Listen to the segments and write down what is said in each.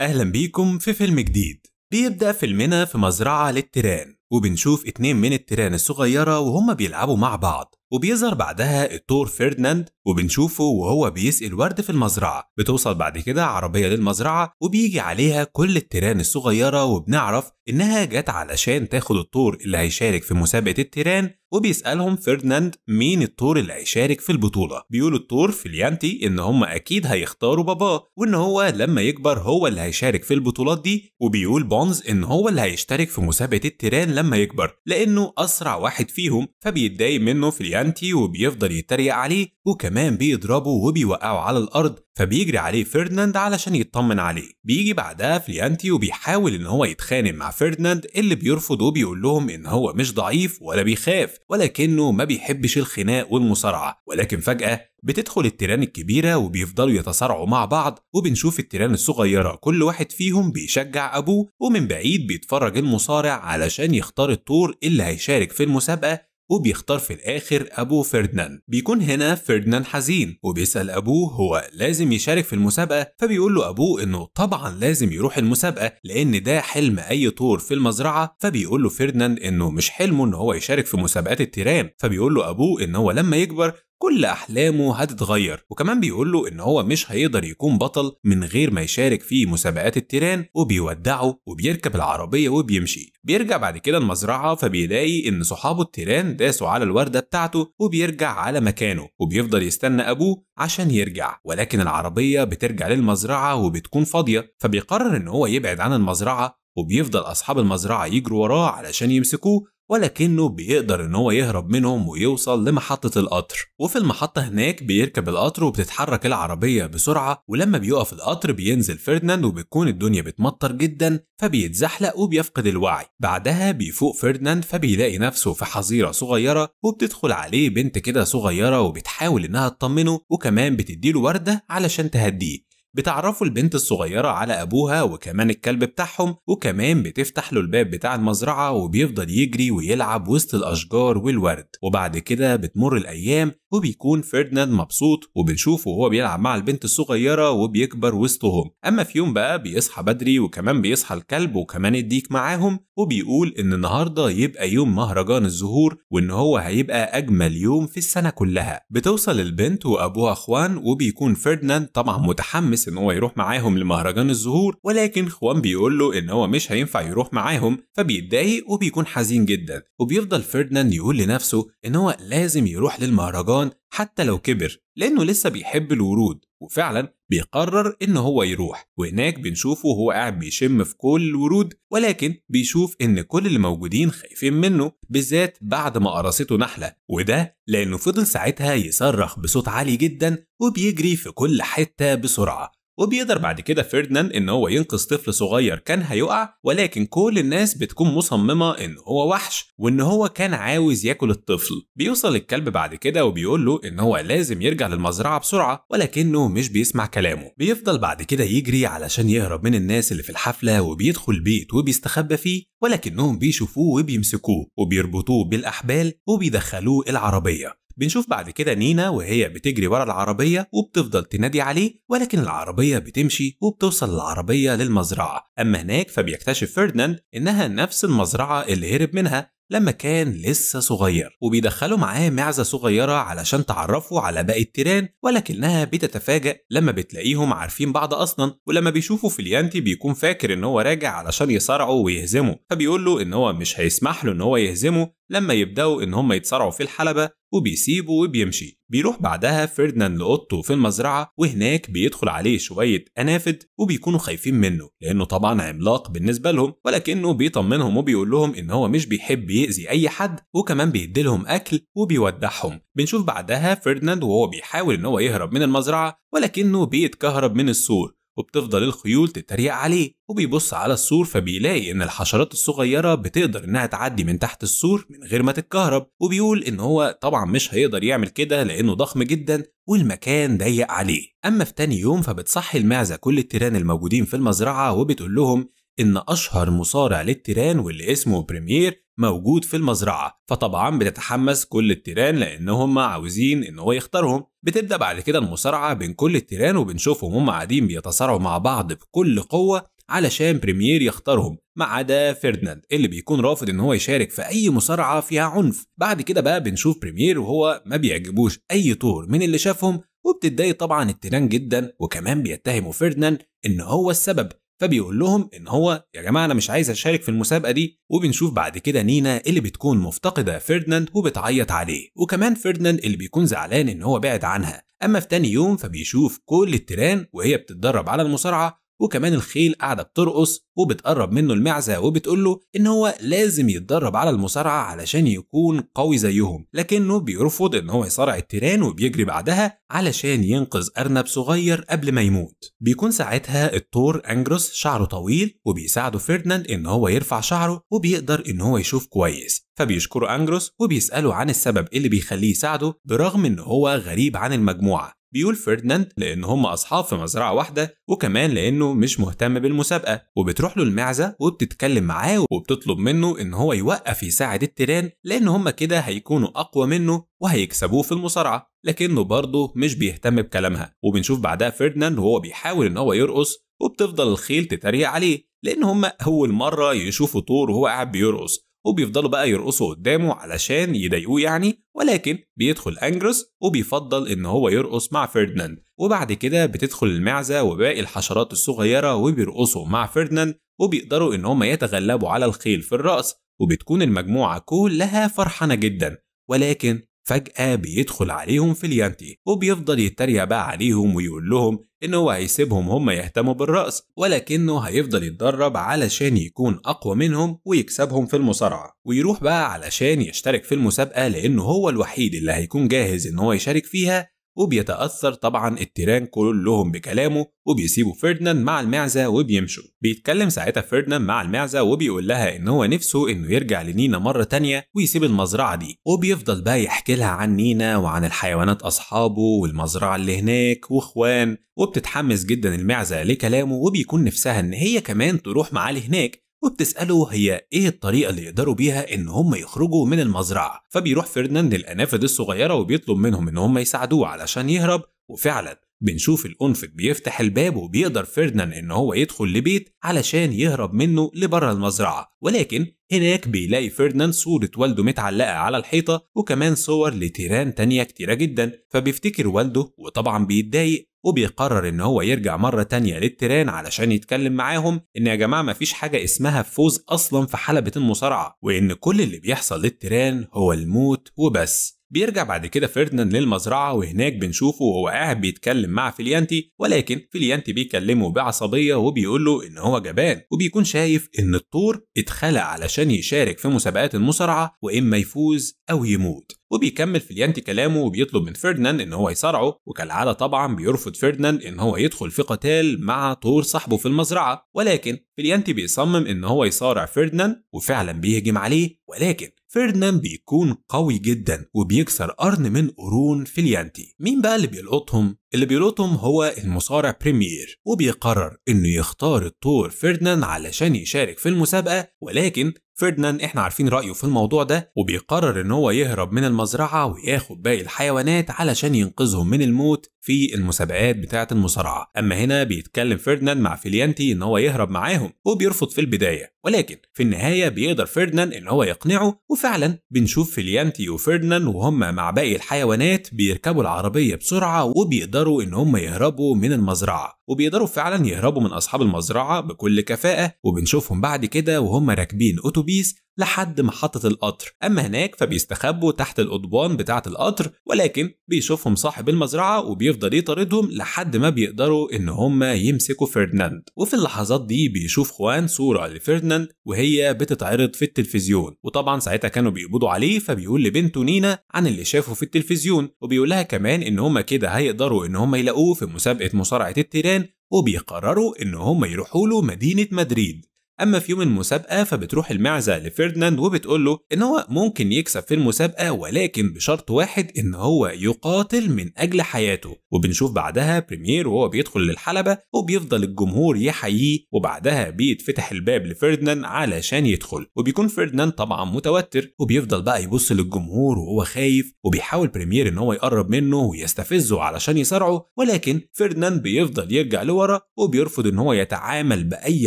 أهلا بيكم في فيلم جديد بيبدأ فيلمنا في مزرعة للتيران وبنشوف اتنين من التيران الصغيرة وهما بيلعبوا مع بعض وبيظهر بعدها التور فيرديناند وبنشوفه وهو بيسقي الورد في المزرعة بتوصل بعد كده عربية للمزرعة وبيجي عليها كل التيران الصغيرة وبنعرف إنها جت علشان تاخد التور اللي هيشارك في مسابقة التيران وبيسألهم فرديناند مين الطور اللي هيشارك في البطولة بيقول الطور في اليانتي إن هم أكيد هيختاروا باباه وإن هو لما يكبر هو اللي هيشارك في البطولات دي وبيقول بونز إن هو اللي هيشترك في مسابقة التيران لما يكبر لأنه أسرع واحد فيهم فبيتضايق منه في اليانتي وبيفضل يتريق عليه وكمان بيضربه وبيوقعه على الأرض فبيجري عليه فرديناند علشان يطمن عليه بيجي بعدها فليانتي وبيحاول ان هو يتخانق مع فرديناند اللي بيرفض وبيقول لهم ان هو مش ضعيف ولا بيخاف ولكنه ما بيحبش الخناق والمصارعه ولكن فجاه بتدخل التيران الكبيره وبيفضلوا يتصارعوا مع بعض وبنشوف التيران الصغيره كل واحد فيهم بيشجع ابوه ومن بعيد بيتفرج المصارع علشان يختار الطور اللي هيشارك في المسابقه وبيختار في الآخر أبو فردنان بيكون هنا فردنان حزين وبيسأل أبوه هو لازم يشارك في المسابقة فبيقول له أبوه إنه طبعا لازم يروح المسابقة لأن ده حلم أي طور في المزرعة فبيقول له فردنان إنه مش حلمه أنه هو يشارك في مسابقات التيران فبيقول له أبوه أنه هو لما يكبر كل أحلامه هتتغير وكمان بيقول له إن هو مش هيقدر يكون بطل من غير ما يشارك في مسابقات التيران وبيودعه وبيركب العربية وبيمشي بيرجع بعد كده المزرعة فبيلاقي إن صحابه التيران داسوا على الوردة بتاعته وبيرجع على مكانه وبيفضل يستنى أبوه عشان يرجع ولكن العربية بترجع للمزرعة وبتكون فاضية فبيقرر إن هو يبعد عن المزرعة وبيفضل أصحاب المزرعة يجروا وراه علشان يمسكوه ولكنه بيقدر ان هو يهرب منهم ويوصل لمحطة القطر وفي المحطة هناك بيركب القطر وبتتحرك العربية بسرعة ولما بيقف القطر بينزل فردناند وبتكون الدنيا بتمطر جدا فبيتزحلق وبيفقد الوعي بعدها بيفوق فردناند فبيلاقي نفسه في حظيرة صغيرة وبتدخل عليه بنت كده صغيرة وبتحاول انها تطمنه وكمان بتديله وردة علشان تهديه بتعرفوا البنت الصغيرة على أبوها وكمان الكلب بتاعهم وكمان بتفتح له الباب بتاع المزرعة وبيفضل يجري ويلعب وسط الأشجار والورد وبعد كده بتمر الأيام وبيكون فردناند مبسوط وبنشوفه وهو بيلعب مع البنت الصغيرة وبيكبر وسطهم أما في يوم بقى بيصحى بدري وكمان بيصحى الكلب وكمان الديك معاهم وبيقول إن النهاردة يبقى يوم مهرجان الزهور وإن هو هيبقى أجمل يوم في السنة كلها بتوصل البنت وأبوها أخوان وبيكون فردناند طبعا متحمس ان هو يروح معاهم لمهرجان الزهور ولكن خوان بيقول له ان هو مش هينفع يروح معاهم فبيتضايق وبيكون حزين جدا وبيفضل فرديناند يقول لنفسه ان هو لازم يروح للمهرجان حتى لو كبر لانه لسه بيحب الورود وفعلا بيقرر ان هو يروح وهناك بنشوفه وهو قاعد بيشم في كل الورود ولكن بيشوف ان كل اللي موجودين خايفين منه بالذات بعد ما قرصته نحله وده لانه فضل ساعتها يصرخ بصوت عالي جدا وبيجري في كل حته بسرعه وبيقدر بعد كده فيردناند ان هو ينقذ طفل صغير كان هيقع ولكن كل الناس بتكون مصممه ان هو وحش وان هو كان عاوز ياكل الطفل بيوصل الكلب بعد كده وبيقول له ان هو لازم يرجع للمزرعه بسرعه ولكنه مش بيسمع كلامه بيفضل بعد كده يجري علشان يهرب من الناس اللي في الحفله وبيدخل بيت وبيستخبى فيه ولكنهم بيشوفوه وبيمسكوه وبيربطوه بالاحبال وبيدخلوه العربيه بنشوف بعد كده نينا وهي بتجري ورا العربية وبتفضل تنادي عليه ولكن العربية بتمشي وبتوصل العربية للمزرعة أما هناك فبيكتشف فرديناند إنها نفس المزرعة اللي هرب منها لما كان لسه صغير وبيدخلوا معاه معزة صغيرة علشان تعرفوا على باقي التيران ولكنها بتتفاجأ لما بتلاقيهم عارفين بعض أصلا ولما بيشوفوا فيليانتي بيكون فاكر إن هو راجع علشان يصارعه ويهزمه فبيقول له إن هو مش هيسمح له إن هو يهزمه لما يبداوا ان هم يتصارعوا في الحلبه وبيسيبه وبيمشي بيروح بعدها فردنان لأوضته في المزرعه وهناك بيدخل عليه شويه انافد وبيكونوا خايفين منه لانه طبعا عملاق بالنسبه لهم ولكنه بيطمنهم وبيقول لهم ان هو مش بيحب يأذي اي حد وكمان بيديلهم اكل وبيودعهم بنشوف بعدها فرديناند وهو بيحاول ان هو يهرب من المزرعه ولكنه بيتكهرب من السور وبتفضل الخيول تتريق عليه وبيبص على السور فبيلاقي ان الحشرات الصغيره بتقدر انها تعدي من تحت السور من غير ما تتكهرب وبيقول ان هو طبعا مش هيقدر يعمل كده لانه ضخم جدا والمكان ضيق عليه اما في تاني يوم فبتصحي المعزه كل التيران الموجودين في المزرعه وبتقول لهم ان اشهر مصارع للتيران واللي اسمه بريمير موجود في المزرعة فطبعا بتتحمس كل التيران لأن هم عاوزين إن هو يختارهم بتبدأ بعد كده المصارعة بين كل التيران وبنشوفهم هم قاعدين بيتصارعوا مع بعض بكل قوة علشان بريمير يختارهم ما عدا فيردناند اللي بيكون رافض ان هو يشارك في اي مصارعه فيها عنف بعد كده بقى بنشوف بريمير وهو ما بيعجبوش اي طور من اللي شافهم وبتتضايق طبعا التيران جدا وكمان بيتهموا فيردناند ان هو السبب فبيقول لهم ان هو يا جماعه انا مش عايز اشارك في المسابقه دي وبنشوف بعد كده نينا اللي بتكون مفتقده فيردناند وبتعيط عليه وكمان فيردناند اللي بيكون زعلان ان هو بعد عنها اما في تاني يوم فبيشوف كل التيران وهي بتتدرب على المصارعه وكمان الخيل قاعده بترقص وبتقرب منه المعزه وبتقول له ان هو لازم يتدرب على المصارعه علشان يكون قوي زيهم لكنه بيرفض ان هو يصارع التيران وبيجري بعدها علشان ينقذ ارنب صغير قبل ما يموت بيكون ساعتها الثور انجروس شعره طويل وبيساعده فيرديناند ان هو يرفع شعره وبيقدر ان هو يشوف كويس فبيشكره انجروس وبيساله عن السبب اللي بيخليه يساعده برغم ان هو غريب عن المجموعه بيقول فرديناند لأن هم أصحاب في مزرعة واحدة وكمان لأنه مش مهتم بالمسابقة وبتروح له المعزة وبتتكلم معاه وبتطلب منه إن هو يوقف يساعد التيران لأن هم كده هيكونوا أقوى منه وهيكسبوه في المصارعة لكنه برضه مش بيهتم بكلامها وبنشوف بعدها فرديناند وهو بيحاول إن هو يرقص وبتفضل الخيل تتريق عليه لأن هم أول مرة يشوفوا طور وهو قاعد بيرقص وبيفضلوا بقى يرقصوا قدامه علشان يضايقوه يعني ولكن بيدخل أنجروس وبيفضل إن هو يرقص مع فردناند وبعد كده بتدخل المعزة وباقي الحشرات الصغيرة وبيرقصوا مع فردناند وبيقدروا إن هم يتغلبوا على الخيل في الرقص وبتكون المجموعة كلها فرحانة جدا ولكن فجأة بيدخل عليهم فيليانتي وبيفضل يتريق بقى عليهم ويقول لهم إن هو هيسيبهم هم يهتموا بالرقص ولكنه هيفضل يتدرب علشان يكون أقوى منهم ويكسبهم في المصارعة ويروح بقى علشان يشترك في المسابقة لأنه هو الوحيد اللي هيكون جاهز إن هو يشارك فيها وبيتأثر طبعا التيران كلهم بكلامه وبيسيبوا فرديناند مع المعزة وبيمشوا بيتكلم ساعتها فرديناند مع المعزة وبيقول لها إن هو نفسه إنه يرجع لنينا مرة تانية ويسيب المزرعة دي وبيفضل بقى يحكي لها عن نينا وعن الحيوانات أصحابه والمزرعة اللي هناك وإخوان وبتتحمس جدا المعزة لكلامه وبيكون نفسها إن هي كمان تروح معاه لهناك وبتسأله هي إيه الطريقة اللي يقدروا بيها إن هم يخرجوا من المزرعة فبيروح فرناند للأنافذ الصغيرة وبيطلب منهم إن هم يساعدوه علشان يهرب وفعلا بنشوف الأنفد بيفتح الباب وبيقدر فردنان إن هو يدخل لبيت علشان يهرب منه لبره المزرعة ولكن هناك بيلاقي فردنان صورة والده متعلقة على الحيطة وكمان صور لتيران تانية كتيرة جدا فبيفتكر والده وطبعا بيتضايق وبيقرر ان هو يرجع مرة تانية للتيران علشان يتكلم معاهم ان يا جماعة مفيش حاجة اسمها فوز اصلا في حلبة المصارعة وان كل اللي بيحصل للتيران هو الموت وبس بيرجع بعد كده فرديناند للمزرعة وهناك بنشوفه وهو قاعد بيتكلم مع فيليانتي ولكن فيليانتي بيكلمه بعصبية وبيقول له إن هو جبان وبيكون شايف إن الطور اتخلق علشان يشارك في مسابقات المصارعة وإما يفوز أو يموت وبيكمل فيليانتي كلامه وبيطلب من فرديناند ان هو يصارعه وكالعاده طبعا بيرفض فرديناند ان هو يدخل في قتال مع طور صاحبه في المزرعه ولكن فيليانتي بيصمم ان هو يصارع فرديناند وفعلا بيهجم عليه ولكن فيردناند بيكون قوي جدا وبيكسر قرن من قرون فيليانتي مين بقى اللي بيلقطهم اللي بيلقطهم هو المصارع بريمير وبيقرر انه يختار الطور فيردناند علشان يشارك في المسابقه ولكن فيردناند احنا عارفين رايه في الموضوع ده وبيقرر ان هو يهرب من المزرعه وياخد باقي الحيوانات علشان ينقذهم من الموت في المسابقات بتاعه المصارعه اما هنا بيتكلم فيرديناند مع فيليانتي ان هو يهرب معاهم وبيرفض في البدايه ولكن في النهايه بيقدر فيرديناند ان هو يقنعه وفعلا بنشوف فيليانتي وفيرديناند وهم مع باقي الحيوانات بيركبوا العربيه بسرعه وبيقدروا ان هم يهربوا من المزرعه وبيقدروا فعلا يهربوا من اصحاب المزرعه بكل كفاءه وبنشوفهم بعد كده وهم راكبين اتوبيس لحد محطة القطر أما هناك فبيستخبوا تحت القضبان بتاعة القطر ولكن بيشوفهم صاحب المزرعة وبيفضل يطاردهم لحد ما بيقدروا إن هما يمسكوا فرديناند وفي اللحظات دي بيشوف خوان صورة لفرديناند وهي بتتعرض في التلفزيون وطبعا ساعتها كانوا بيقبضوا عليه فبيقول لبنته نينا عن اللي شافه في التلفزيون وبيقولها كمان إن هما كده هيقدروا إن هما يلاقوه في مسابقة مصارعة التيران وبيقرروا إن هم يروحوا له مدينة مدريد اما في يوم المسابقه فبتروح المعزه لفيردناند وبتقول له ان هو ممكن يكسب في المسابقه ولكن بشرط واحد ان هو يقاتل من اجل حياته وبنشوف بعدها بريمير وهو بيدخل للحلبه وبيفضل الجمهور يحييه وبعدها بيتفتح الباب لفيردناند علشان يدخل وبيكون فرديناند طبعا متوتر وبيفضل بقى يبص للجمهور وهو خايف وبيحاول بريمير ان هو يقرب منه ويستفزه علشان يصارعه ولكن فرديناند بيفضل يرجع لورا وبيرفض ان هو يتعامل باي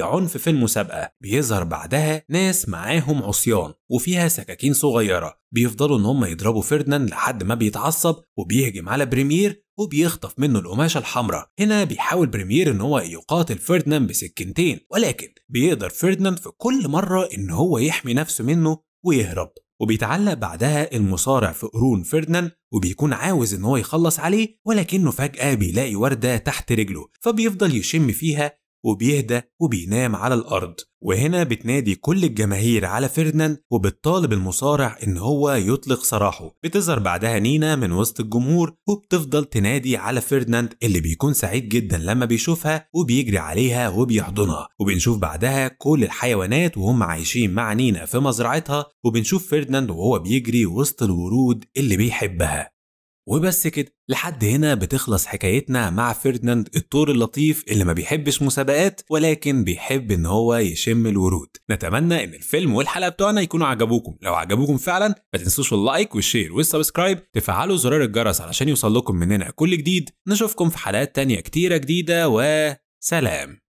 عنف في المسابقه بيظهر بعدها ناس معاهم عصيان وفيها سكاكين صغيرة بيفضلوا إن هم يضربوا فردنان لحد ما بيتعصب وبيهجم على بريمير وبيخطف منه القماشة الحمراء هنا بيحاول بريمير إن هو يقاتل فردنان بسكينتين ولكن بيقدر فردنان في كل مرة إن هو يحمي نفسه منه ويهرب وبيتعلق بعدها المصارع في قرون فردنان وبيكون عاوز ان هو يخلص عليه ولكنه فجأة بيلاقي وردة تحت رجله فبيفضل يشم فيها وبيهدى وبينام على الأرض وهنا بتنادي كل الجماهير على فيرديناند وبتطالب المصارع إن هو يطلق سراحه بتظهر بعدها نينا من وسط الجمهور وبتفضل تنادي على فيرناند اللي بيكون سعيد جدا لما بيشوفها وبيجري عليها وبيحضنها وبنشوف بعدها كل الحيوانات وهم عايشين مع نينا في مزرعتها وبنشوف فيرناند وهو بيجري وسط الورود اللي بيحبها وبس كده لحد هنا بتخلص حكايتنا مع فرديناند الطور اللطيف اللي ما بيحبش مسابقات ولكن بيحب ان هو يشم الورود نتمنى ان الفيلم والحلقه بتوعنا يكونوا عجبوكم لو عجبوكم فعلا ما تنسوش اللايك والشير والسبسكرايب تفعلوا زرار الجرس علشان يوصل لكم مننا كل جديد نشوفكم في حلقات تانية كتيرة جديدة وسلام